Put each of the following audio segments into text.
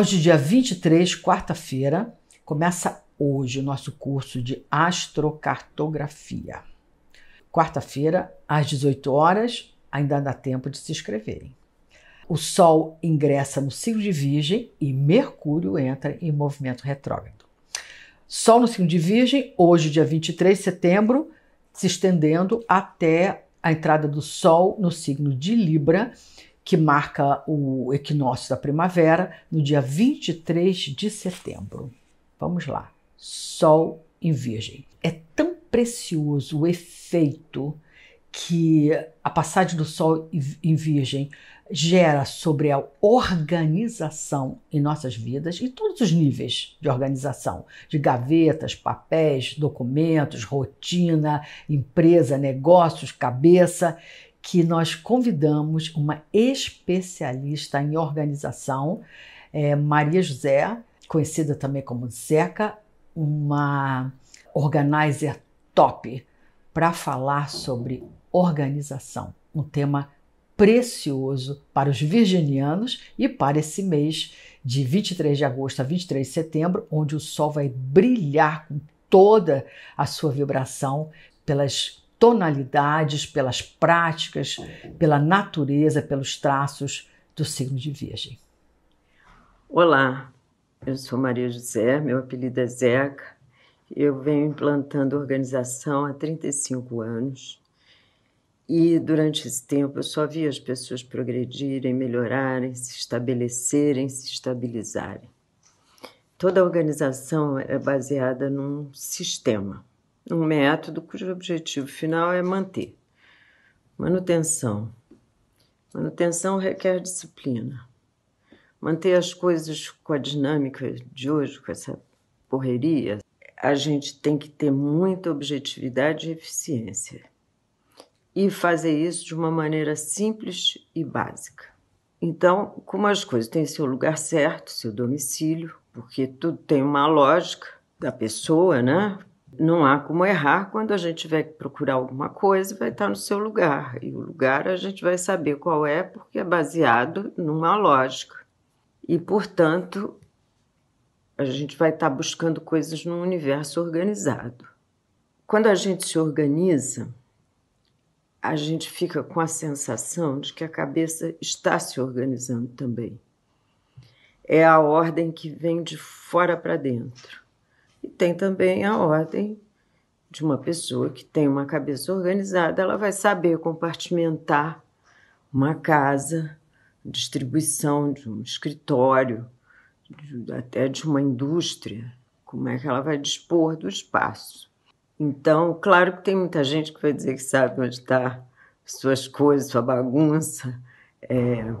Hoje, dia 23, quarta-feira, começa hoje o nosso curso de astrocartografia. Quarta-feira, às 18 horas, ainda dá tempo de se inscreverem. O Sol ingressa no signo de Virgem e Mercúrio entra em movimento retrógrado. Sol no signo de Virgem, hoje, dia 23 de setembro, se estendendo até a entrada do Sol no signo de Libra que marca o equinócio da primavera, no dia 23 de setembro. Vamos lá. Sol em Virgem. É tão precioso o efeito que a passagem do Sol em Virgem gera sobre a organização em nossas vidas, em todos os níveis de organização, de gavetas, papéis, documentos, rotina, empresa, negócios, cabeça, que nós convidamos uma especialista em organização, é, Maria José, conhecida também como Zeca, uma organizer top, para falar sobre organização, um tema precioso para os virginianos e para esse mês de 23 de agosto a 23 de setembro, onde o sol vai brilhar com toda a sua vibração pelas tonalidades, pelas práticas, uhum. pela natureza, pelos traços do signo de Virgem. Olá, eu sou Maria José, meu apelido é Zeca. Eu venho implantando organização há 35 anos. E durante esse tempo eu só vi as pessoas progredirem, melhorarem, se estabelecerem, se estabilizarem. Toda organização é baseada num sistema um método cujo objetivo final é manter. Manutenção. Manutenção requer disciplina. Manter as coisas com a dinâmica de hoje, com essa correria, a gente tem que ter muita objetividade e eficiência. E fazer isso de uma maneira simples e básica. Então, como as coisas têm seu lugar certo, seu domicílio, porque tudo tem uma lógica da pessoa, né? Não há como errar quando a gente vai procurar alguma coisa, vai estar no seu lugar. E o lugar a gente vai saber qual é, porque é baseado numa lógica. E, portanto, a gente vai estar buscando coisas num universo organizado. Quando a gente se organiza, a gente fica com a sensação de que a cabeça está se organizando também. É a ordem que vem de fora para dentro. E tem também a ordem de uma pessoa que tem uma cabeça organizada, ela vai saber compartimentar uma casa, distribuição de um escritório, de, até de uma indústria, como é que ela vai dispor do espaço. Então, claro que tem muita gente que vai dizer que sabe onde está suas coisas, sua bagunça. É,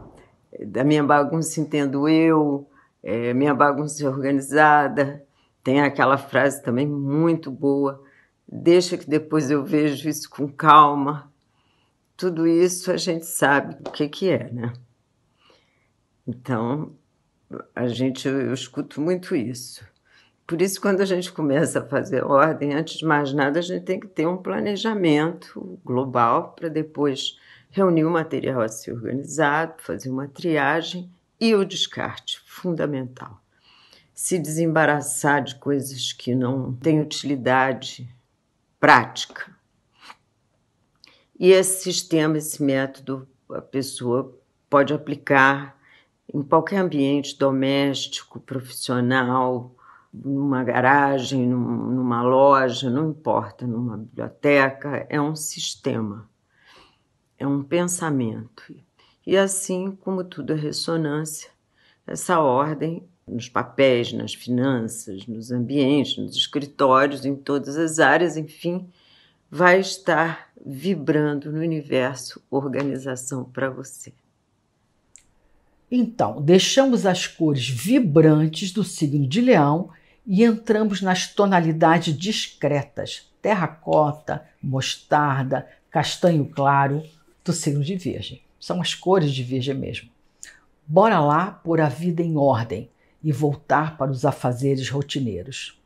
da minha bagunça entendo eu, é, minha bagunça é organizada, tem aquela frase também muito boa: deixa que depois eu vejo isso com calma. Tudo isso a gente sabe o que, que é, né? Então, a gente, eu escuto muito isso. Por isso, quando a gente começa a fazer ordem, antes de mais nada, a gente tem que ter um planejamento global para depois reunir o material a ser organizado, fazer uma triagem e o descarte fundamental se desembaraçar de coisas que não têm utilidade prática. E esse sistema, esse método, a pessoa pode aplicar em qualquer ambiente doméstico, profissional, numa garagem, numa loja, não importa, numa biblioteca, é um sistema, é um pensamento. E assim como tudo é ressonância, essa ordem nos papéis, nas finanças, nos ambientes, nos escritórios, em todas as áreas, enfim, vai estar vibrando no universo organização para você. Então, deixamos as cores vibrantes do signo de Leão e entramos nas tonalidades discretas: terracota, mostarda, castanho claro do signo de Virgem. São as cores de Virgem mesmo. Bora lá por a vida em ordem e voltar para os afazeres rotineiros.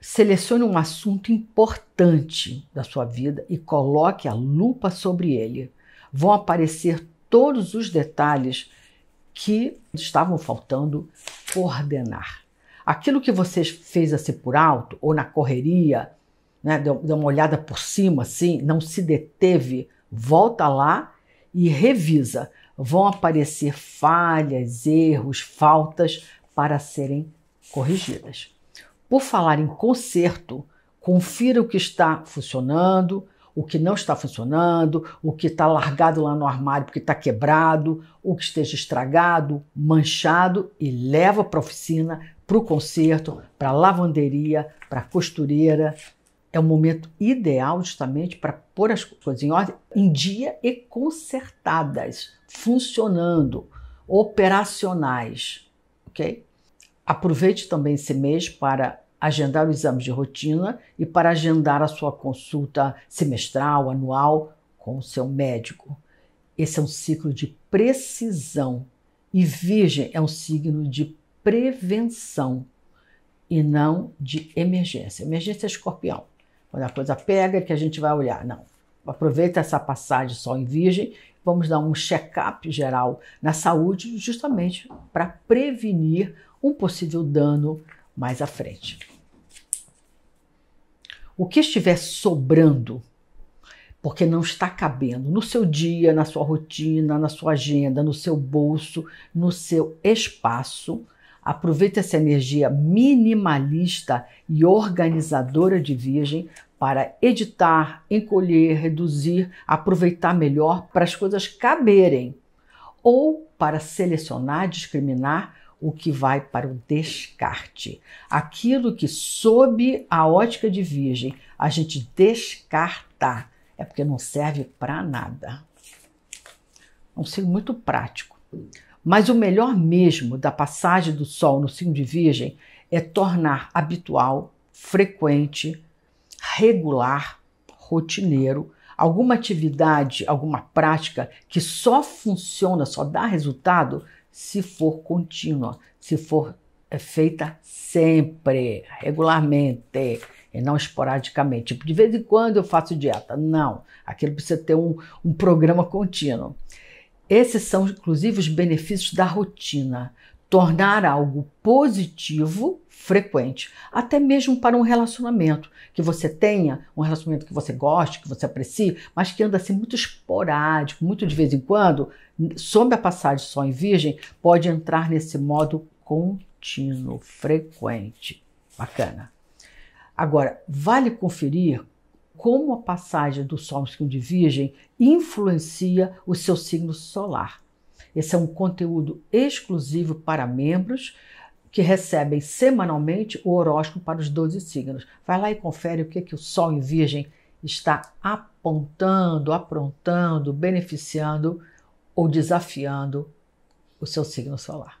Selecione um assunto importante da sua vida e coloque a lupa sobre ele. Vão aparecer todos os detalhes que estavam faltando coordenar. Aquilo que você fez assim por alto ou na correria, né, deu, uma olhada por cima assim, não se deteve, volta lá e revisa vão aparecer falhas, erros, faltas para serem corrigidas. Por falar em conserto, confira o que está funcionando, o que não está funcionando, o que está largado lá no armário porque está quebrado, o que esteja estragado, manchado e leva para a oficina, para o conserto, para a lavanderia, para a costureira, é o momento ideal justamente para pôr as coisas em ordem em dia e consertadas, funcionando, operacionais, ok? Aproveite também esse mês para agendar os exames de rotina e para agendar a sua consulta semestral, anual com o seu médico. Esse é um ciclo de precisão e Virgem é um signo de prevenção e não de emergência. Emergência é escorpião. Quando a coisa pega, que a gente vai olhar. Não. Aproveita essa passagem só em virgem, vamos dar um check-up geral na saúde, justamente para prevenir um possível dano mais à frente. O que estiver sobrando, porque não está cabendo no seu dia, na sua rotina, na sua agenda, no seu bolso, no seu espaço, Aproveite essa energia minimalista e organizadora de Virgem para editar, encolher, reduzir, aproveitar melhor para as coisas caberem ou para selecionar, discriminar o que vai para o descarte. Aquilo que, sob a ótica de Virgem, a gente descartar é porque não serve para nada. É um signo muito prático. Mas o melhor mesmo da passagem do Sol no signo de Virgem é tornar habitual, frequente, regular, rotineiro, alguma atividade, alguma prática que só funciona, só dá resultado se for contínua, se for eh, feita sempre, regularmente e não esporadicamente. de vez em quando eu faço dieta. Não, aquilo precisa ter um, um programa contínuo. Esses são, inclusive, os benefícios da rotina. Tornar algo positivo frequente, até mesmo para um relacionamento que você tenha, um relacionamento que você goste, que você aprecie, mas que anda assim muito esporádico, muito de vez em quando, sob a passagem só em virgem, pode entrar nesse modo contínuo, frequente. Bacana. Agora, vale conferir como a passagem do Sol no de Virgem influencia o seu signo solar. Esse é um conteúdo exclusivo para membros que recebem semanalmente o horóscopo para os 12 signos. Vai lá e confere o que, que o Sol em Virgem está apontando, aprontando, beneficiando ou desafiando o seu signo solar.